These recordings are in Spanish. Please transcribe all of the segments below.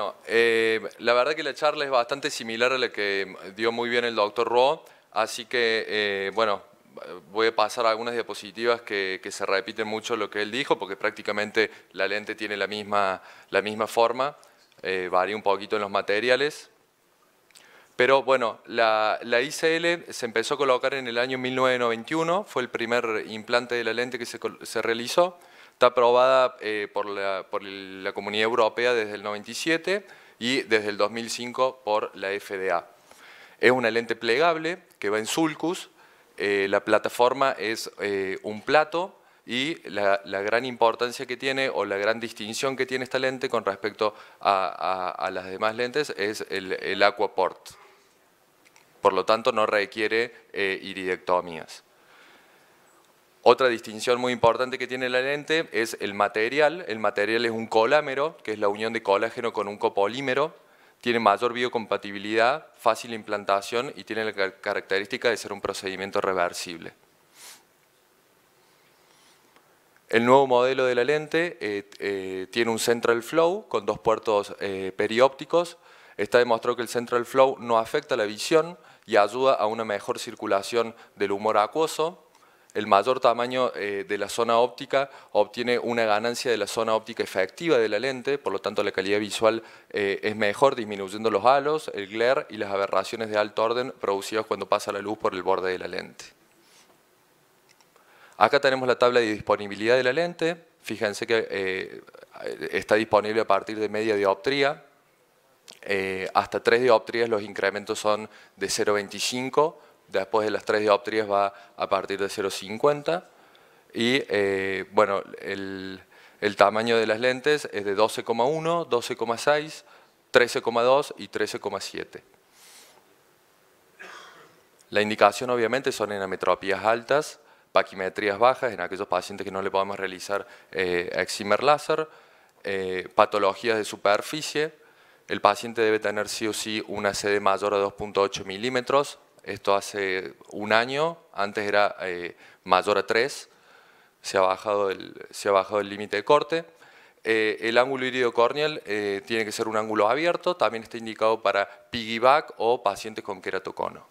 Bueno, eh, la verdad que la charla es bastante similar a la que dio muy bien el doctor Ro, así que, eh, bueno, voy a pasar algunas diapositivas que, se repiten mucho lo que él dijo, porque prácticamente la lente tiene la misma, la misma forma, eh, varía un poquito en los materiales. Pero bueno, la, ICL se empezó a colocar en el año 1991, fue el primer implante de la lente que se realizó. Está aprobada eh, por, la, Comunidad Europea desde el 97 y desde el 2005 por la FDA. Es una lente plegable que va en sulcus, eh, la plataforma es eh, un plato y la, gran importancia que tiene o la gran distinción que tiene esta lente con respecto a, las demás lentes es el, aquaport. Por lo tanto, no requiere iridectomías. Otra distinción muy importante que tiene la lente es el material. El material es un colámero, que es la unión de colágeno con un copolímero. Tiene mayor biocompatibilidad, fácil implantación y tiene la característica de ser un procedimiento reversible. El nuevo modelo de la lente eh, eh, tiene un central flow con dos puertos eh, periópticos. Está demostrado que el central flow no afecta la visión y ayuda a una mejor circulación del humor acuoso el mayor tamaño eh, de la zona óptica obtiene una ganancia de la zona óptica efectiva de la lente, por lo tanto la calidad visual eh, es mejor disminuyendo los halos, el glare y las aberraciones de alto orden producidas cuando pasa la luz por el borde de la lente. Acá tenemos la tabla de disponibilidad de la lente, fíjense que eh, está disponible a partir de media dioptría, hasta 3 dioptrías los incrementos son de 0,25 después de las tres dioptrías va a partir de 0,50 y eh, bueno, el, tamaño de las lentes es de 12,1, 12,6, 13,2 y 13,7. La indicación obviamente son en ametropías altas, paquimetrías bajas, en aquellos pacientes que no le podemos realizar eh, excimer láser, eh, patologías de superficie, el paciente debe tener sí o sí una CD mayor a 2.8 milímetros, esto hace un año, antes era eh, mayor a 3, se ha bajado el límite de corte. Eh, el ángulo iridocorneal eh, tiene que ser un ángulo abierto, también está indicado para piggyback o pacientes con queratocono.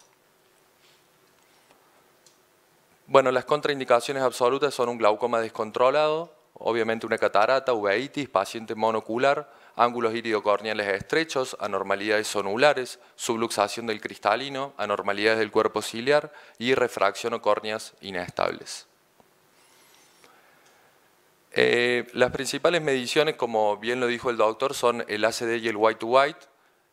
Bueno, las contraindicaciones absolutas son un glaucoma descontrolado, obviamente una catarata, uveitis, paciente monocular, ángulos iridocorneales estrechos, anormalidades sonulares, subluxación del cristalino, anormalidades del cuerpo ciliar y refracción o córneas inestables. Eh, las principales mediciones, como bien lo dijo el doctor, son el ACD y el white-to-white.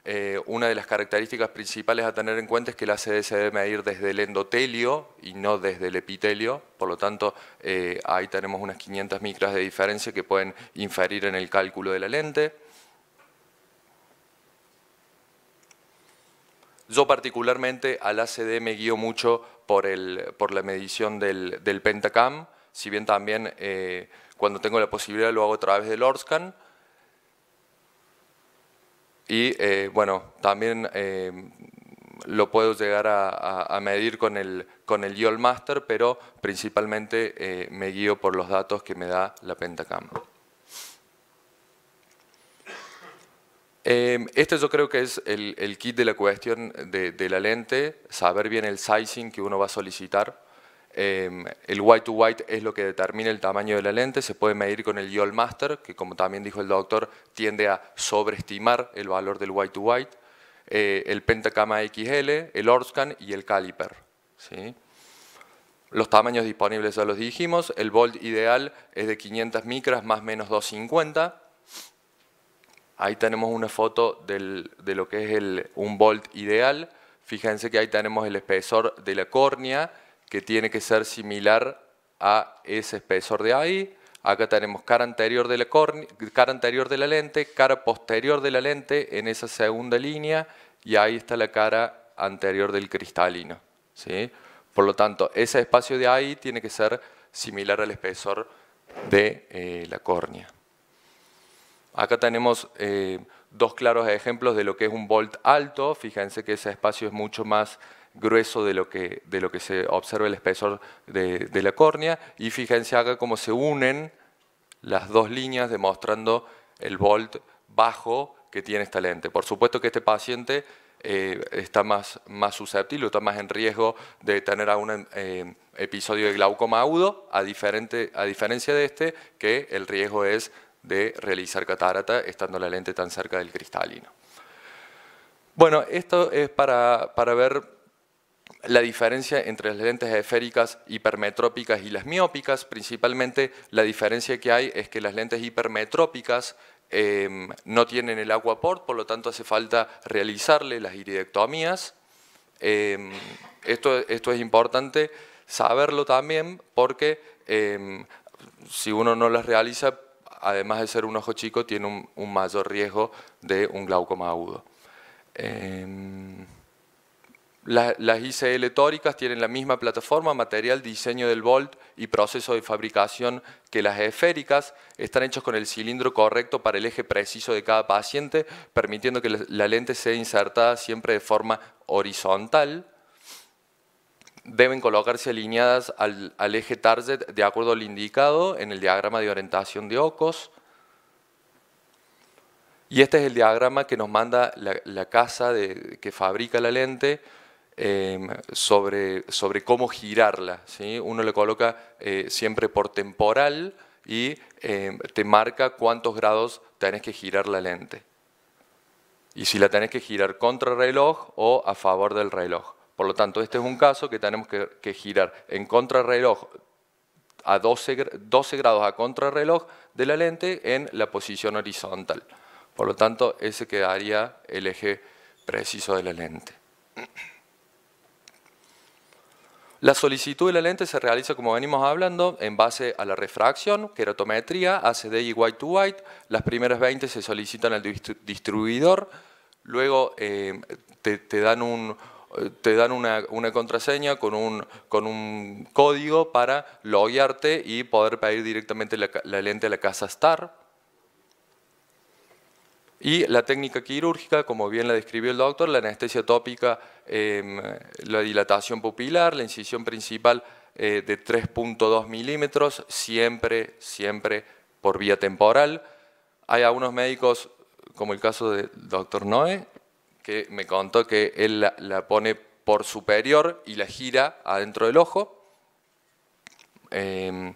Eh, una de las características principales a tener en cuenta es que el ACD se debe medir desde el endotelio y no desde el epitelio. Por lo tanto, eh, ahí tenemos unas 500 micras de diferencia que pueden inferir en el cálculo de la lente. Yo particularmente al ACD me guío mucho por, la medición del, Pentacam, si bien también eh, cuando tengo la posibilidad lo hago a través del ORSCAN. Y eh, bueno, también eh, lo puedo llegar a, medir con el, con el YOL Master, pero principalmente me guío por los datos que me da la Pentacam. Eh, este yo creo que es el, kit de la cuestión de, la lente, saber bien el sizing que uno va a solicitar. Em, el white to white es lo que determina el tamaño de la lente, se puede medir con el YOL Master, que como también dijo el doctor, tiende a sobreestimar el valor del white to white, eh, el pentacama XL, el Orscan y el caliper. Los tamaños disponibles ya los dijimos, el volt ideal es de 500 micras más menos 250, Ahí tenemos una foto de lo que es un volt ideal. Fíjense que ahí tenemos el espesor de la córnea, que tiene que ser similar a ese espesor de ahí. Acá tenemos cara anterior de la, cara anterior de la lente, cara posterior de la lente en esa segunda línea y ahí está la cara anterior del cristalino. ¿sí? Por lo tanto, ese espacio de ahí tiene que ser similar al espesor de eh, la córnea. Acá tenemos eh, dos claros ejemplos de lo que es un volt alto. Fíjense que ese espacio es mucho más grueso de lo que, se observa el espesor de, la córnea. Y fíjense acá cómo se unen las dos líneas demostrando el volt bajo que tiene esta lente. Por supuesto que este paciente eh, está más, más susceptible, está más en riesgo de tener algún eh, episodio de glaucoma agudo, a, diferente, a diferencia de este, que el riesgo es de realizar catarata estando la lente tan cerca del cristalino. Bueno, esto es para, para ver la diferencia entre las lentes esféricas hipermetrópicas y las miópicas. Principalmente la diferencia que hay es que las lentes hipermetrópicas em, no tienen el agua por lo tanto hace falta realizarle las iridectomías. Em, esto, esto, es importante saberlo también porque em, si uno no las realiza además de ser un ojo chico, tiene un, mayor riesgo de un glaucoma agudo. Em, las ICL tóricas tienen la misma plataforma, material, diseño del volt y proceso de fabricación que las esféricas. Están hechos con el cilindro correcto para el eje preciso de cada paciente, permitiendo que la lente sea insertada siempre de forma horizontal deben colocarse alineadas al, eje target de acuerdo al indicado en el diagrama de orientación de OCOS. Y este es el diagrama que nos manda la, casa de, que fabrica la lente em, sobre, sobre, cómo girarla. ¿sí? Uno le coloca eh, siempre por temporal y em, te marca cuántos grados tenés que girar la lente. Y si la tenés que girar contra el reloj o a favor del reloj. Por lo tanto, este es un caso que tenemos que, girar en contrarreloj a 12, grados a contrarreloj de la lente en la posición horizontal. Por lo tanto, ese quedaría el eje preciso de la lente. La solicitud de la lente se realiza, como venimos hablando, en base a la refracción, queratometría, ACD y white to white. Las primeras 20 se solicitan al distribuidor, luego eh, te, dan un, te dan una, contraseña con un, con un, código para loguearte y poder pedir directamente la, lente a la casa STAR. Y la técnica quirúrgica, como bien la describió el doctor, la anestesia tópica, em, la dilatación pupilar, la incisión principal eh, de 3.2 milímetros, siempre, siempre por vía temporal. Hay algunos médicos, como el caso del doctor Noé, que me contó que él la, pone por superior y la gira adentro del ojo. Em,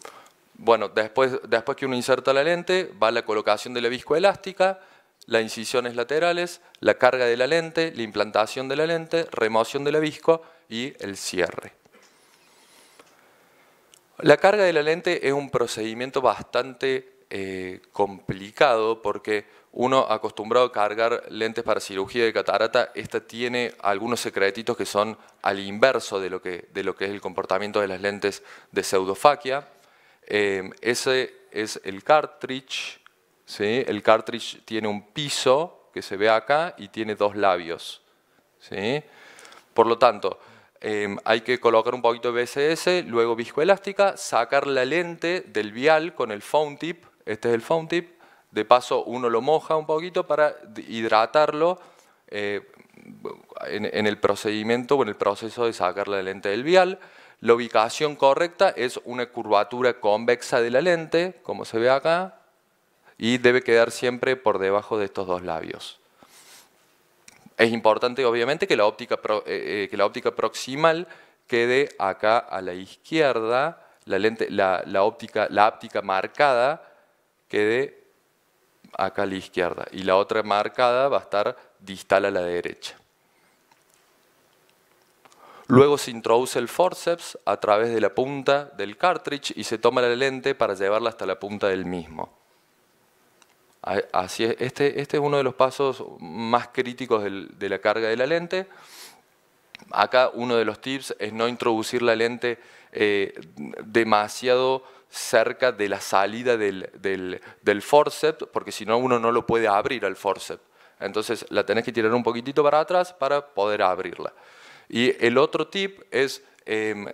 bueno, después, después que uno inserta la lente, va la colocación de la elástica, las incisiones laterales, la carga de la lente, la implantación de la lente, remoción del la visco y el cierre. La carga de la lente es un procedimiento bastante eh, complicado porque uno acostumbrado a cargar lentes para cirugía de catarata, esta tiene algunos secretitos que son al inverso de lo que, de lo que es el comportamiento de las lentes de pseudofaquia. Eh, ese es el cartridge. El cartridge tiene un piso que se ve acá y tiene dos labios. Por lo tanto, eh, hay que colocar un poquito de BSS, luego viscoelástica, sacar la lente del vial con el phone tip, este es el phone tip, de paso, uno lo moja un poquito para hidratarlo eh, en, el procedimiento o en el proceso de sacar la lente del vial. La ubicación correcta es una curvatura convexa de la lente, como se ve acá, y debe quedar siempre por debajo de estos dos labios. Es importante, obviamente, que la óptica, eh, eh, que la óptica proximal quede acá a la izquierda, la, lente, óptica, la óptica marcada quede acá a la izquierda y la otra marcada va a estar distal a la derecha. Luego se introduce el forceps a través de la punta del cartridge y se toma la lente para llevarla hasta la punta del mismo. Así Este, este, es uno de los pasos más críticos de la carga de la lente. Acá uno de los tips es no introducir la lente eh, demasiado cerca de la salida del, del, del forceps, porque si no uno no lo puede abrir al forceps. Entonces la tenés que tirar un poquitito para atrás para poder abrirla. Y el otro tip es em,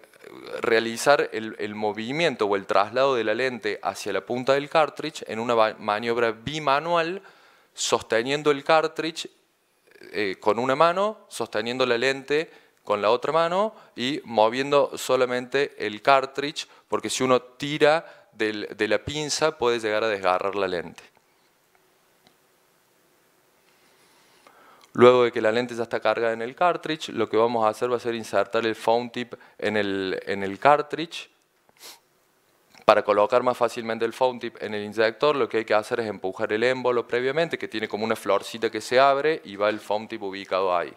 realizar el, movimiento o el traslado de la lente hacia la punta del cartridge en una maniobra bimanual, sosteniendo el cartridge eh, con una mano, sosteniendo la lente con la otra mano y moviendo solamente el cartridge, porque si uno tira de la pinza puede llegar a desgarrar la lente. Luego de que la lente ya está cargada en el cartridge, lo que vamos a hacer va a ser insertar el foam tip en el, cartridge. Para colocar más fácilmente el foam tip en el inyector, lo que hay que hacer es empujar el émbolo previamente, que tiene como una florcita que se abre y va el foam tip ubicado ahí.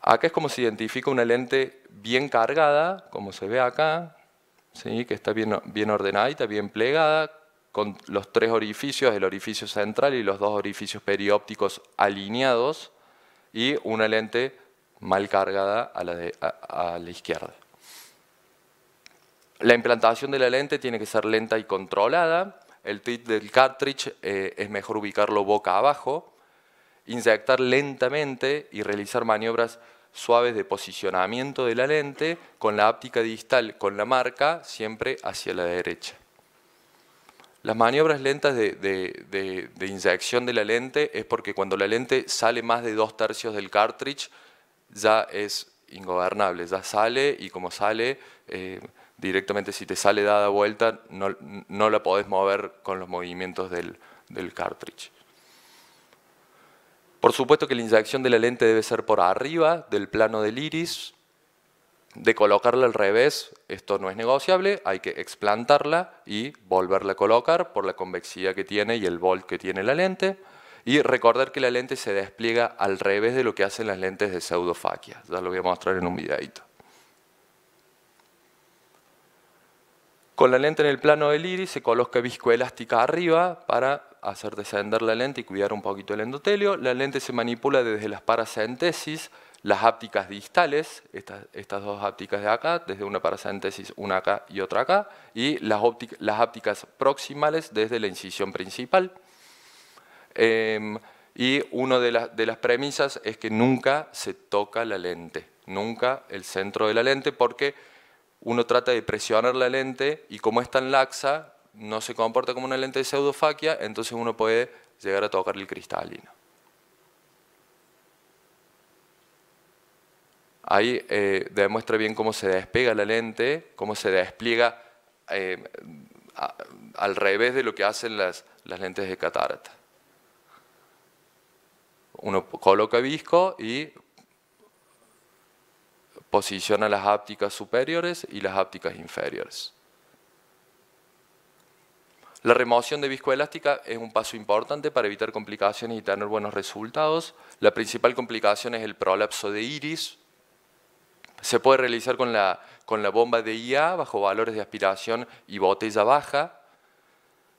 Acá es como se identifica una lente bien cargada, como se ve acá, ¿sí? que está bien, bien está bien plegada, con los tres orificios, el orificio central y los dos orificios periópticos alineados, y una lente mal cargada a la, izquierda. La implantación de la lente tiene que ser lenta y controlada. El tip del cartridge eh, es mejor ubicarlo boca abajo inyectar lentamente y realizar maniobras suaves de posicionamiento de la lente con la óptica distal, con la marca siempre hacia la derecha. Las maniobras lentas de, de, inyección de la lente es porque cuando la lente sale más de dos tercios del cartridge ya es ingobernable, ya sale y como sale eh, directamente si te sale dada vuelta no, no, la podés mover con los movimientos del, del cartridge. Por supuesto que la inyección de la lente debe ser por arriba del plano del iris, de colocarla al revés, esto no es negociable, hay que explantarla y volverla a colocar por la convexidad que tiene y el volt que tiene la lente. Y recordar que la lente se despliega al revés de lo que hacen las lentes de pseudofaquia. Ya lo voy a mostrar en un videito. Con la lente en el plano del iris se coloca viscoelástica arriba para hacer descender la lente y cuidar un poquito el endotelio. La lente se manipula desde las paracentesis, las ápticas distales, estas, estas dos ápticas de acá, desde una paracentesis, una acá y otra acá, y las, ópticas, las ápticas proximales desde la incisión principal. Em, y una de, de las premisas es que nunca se toca la lente, nunca el centro de la lente, porque uno trata de presionar la lente y como es tan laxa, no se comporta como una lente de pseudofaquia, entonces uno puede llegar a tocar el cristalino. Ahí eh, demuestra bien cómo se despega la lente, cómo se despliega eh, al revés de lo que hacen las, las lentes de catarata. Uno coloca visco y posiciona las ápticas superiores y las ápticas inferiores. La remoción de viscoelástica es un paso importante para evitar complicaciones y tener buenos resultados. La principal complicación es el prolapso de iris. Se puede realizar con la, bomba de IA bajo valores de aspiración y botella baja,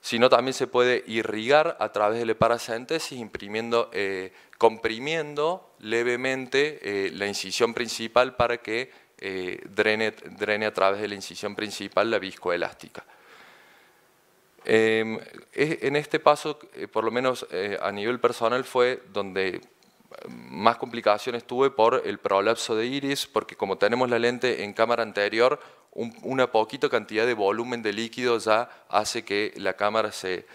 sino también se puede irrigar a través de la paracentesis imprimiendo, eh, comprimiendo levemente eh, la incisión principal para que eh, drene a través de la incisión principal la viscoelástica. Em, en este paso, eh, por lo menos eh, a nivel personal, fue donde eh, más complicaciones tuve por el prolapso de iris, porque como tenemos la lente en cámara anterior, una poquita cantidad de volumen de líquido ya hace que la cámara se,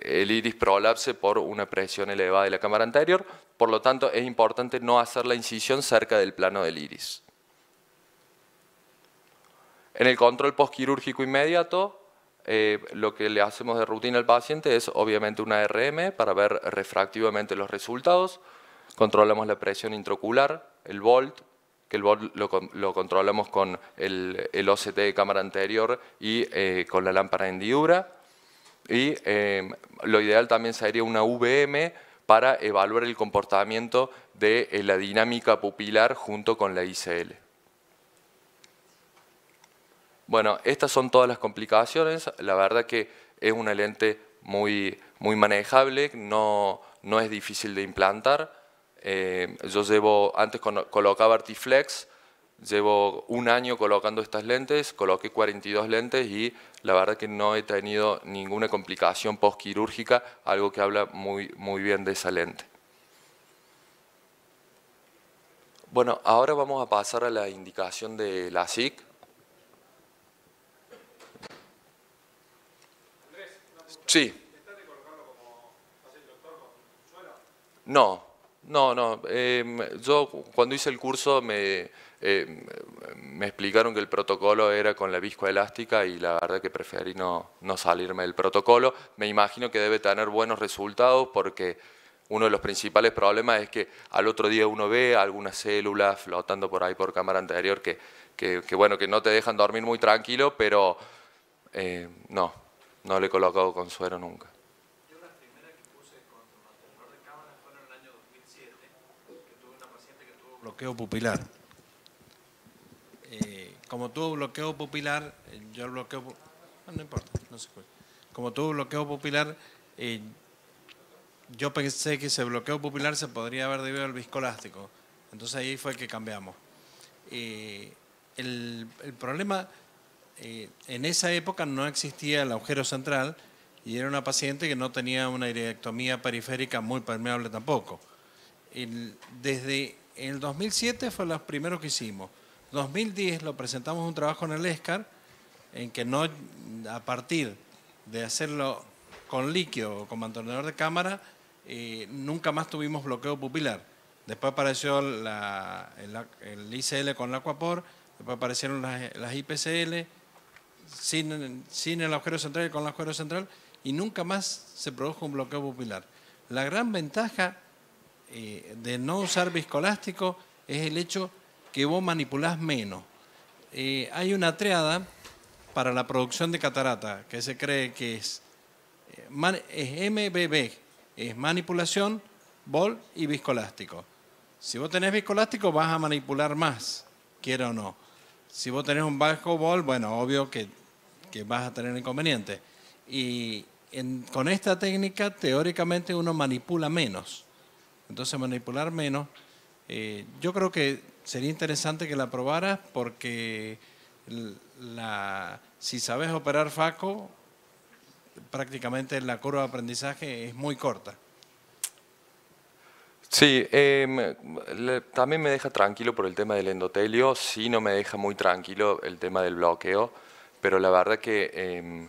el iris prolapse por una presión elevada de la cámara anterior, por lo tanto es importante no hacer la incisión cerca del plano del iris. En el control postquirúrgico inmediato, eh, lo que le hacemos de rutina al paciente es obviamente una RM para ver refractivamente los resultados. Controlamos la presión intraocular, el volt, que el volt lo, controlamos con el, OCT de cámara anterior y eh, con la lámpara de hendidura. Y em, lo ideal también sería una VM para evaluar el comportamiento de eh, la dinámica pupilar junto con la ICL. Bueno, estas son todas las complicaciones. La verdad que es una lente muy, muy manejable, no, es difícil de implantar. Eh, yo llevo, antes colocaba Artiflex, llevo un año colocando estas lentes, coloqué 42 lentes y la verdad que no he tenido ninguna complicación postquirúrgica, algo que habla muy, muy bien de esa lente. Bueno, ahora vamos a pasar a la indicación de la SIC, Sí. No, no, no. Em, yo cuando hice el curso em, me, explicaron que el protocolo era con la viscoelástica y la verdad que preferí no, salirme del protocolo. Me imagino que debe tener buenos resultados porque uno de los principales problemas es que al otro día uno ve algunas células flotando por ahí por cámara anterior que, bueno, que no te dejan dormir muy tranquilo, pero eh, no, no le he colocado consuero nunca. Yo la primera que puse con dolor de cámara fue en el año 2007, que tuve una paciente que tuvo bloqueo pupilar. Eh, como tuvo bloqueo pupilar, eh, yo el bloqueo... Ah, no, importa, no se cuenta. Como tuvo bloqueo pupilar, eh, yo pensé que ese bloqueo pupilar se podría haber debido al viscolástico. Entonces ahí fue que cambiamos. el problema eh, en esa época no existía el agujero central y era una paciente que no tenía una irectomía periférica muy permeable tampoco. desde el 2007 fue los primeros que hicimos. 2010 lo presentamos un trabajo en el ESCAR en que no a partir de hacerlo con líquido o con mantenedor de cámara eh, nunca más tuvimos bloqueo pupilar. Después apareció el, ICL con la Aquapor, después aparecieron las IPCL, sin, el agujero central y con el agujero central, y nunca más se produjo un bloqueo pupilar. La gran ventaja eh, de no usar viscolástico es el hecho que vos manipulás menos. Eh, hay una triada para la producción de catarata que se cree que es, eh, es MBB, es manipulación, bol y viscoelástico. Si vos tenés viscoelástico vas a manipular más, quiera o no. Si vos tenés un bajo bol, bueno, obvio que que vas a tener inconveniente Y con esta técnica, teóricamente, uno manipula menos. Entonces, manipular menos, eh, yo creo que sería interesante que la probaras porque si sabes operar FACO, prácticamente la curva de aprendizaje es muy corta. Sí, eh, también me deja tranquilo por el tema del endotelio, si no me deja muy tranquilo el tema del bloqueo pero la verdad que em,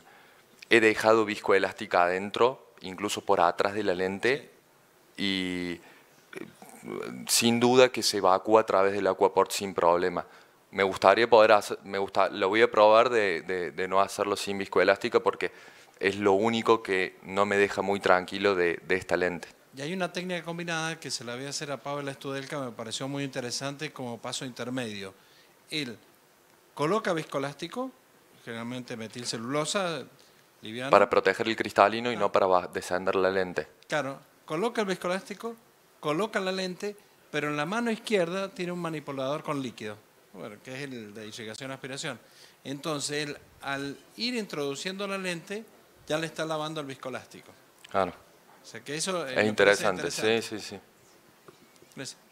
he dejado viscoelástica adentro, incluso por atrás de la lente, y eh, sin duda que se evacúa a través del Aquaport sin problema. Me gustaría poder hacer, me gusta, lo voy a probar de, no hacerlo sin viscoelástica porque es lo único que no me deja muy tranquilo de, esta lente. Y hay una técnica combinada que se la voy a hacer a Pavel Estudelca, me pareció muy interesante como paso intermedio. Él coloca viscoelástico, generalmente celulosa liviana. Para proteger el cristalino y no ah. para descender la lente. Claro, coloca el viscoelástico, coloca la lente, pero en la mano izquierda tiene un manipulador con líquido, bueno, que es el de irrigación-aspiración. Entonces, al ir introduciendo la lente, ya le está lavando el viscoelástico. Claro. O sea que eso es interesante. interesante. sí, sí, sí. Gracias. Pues,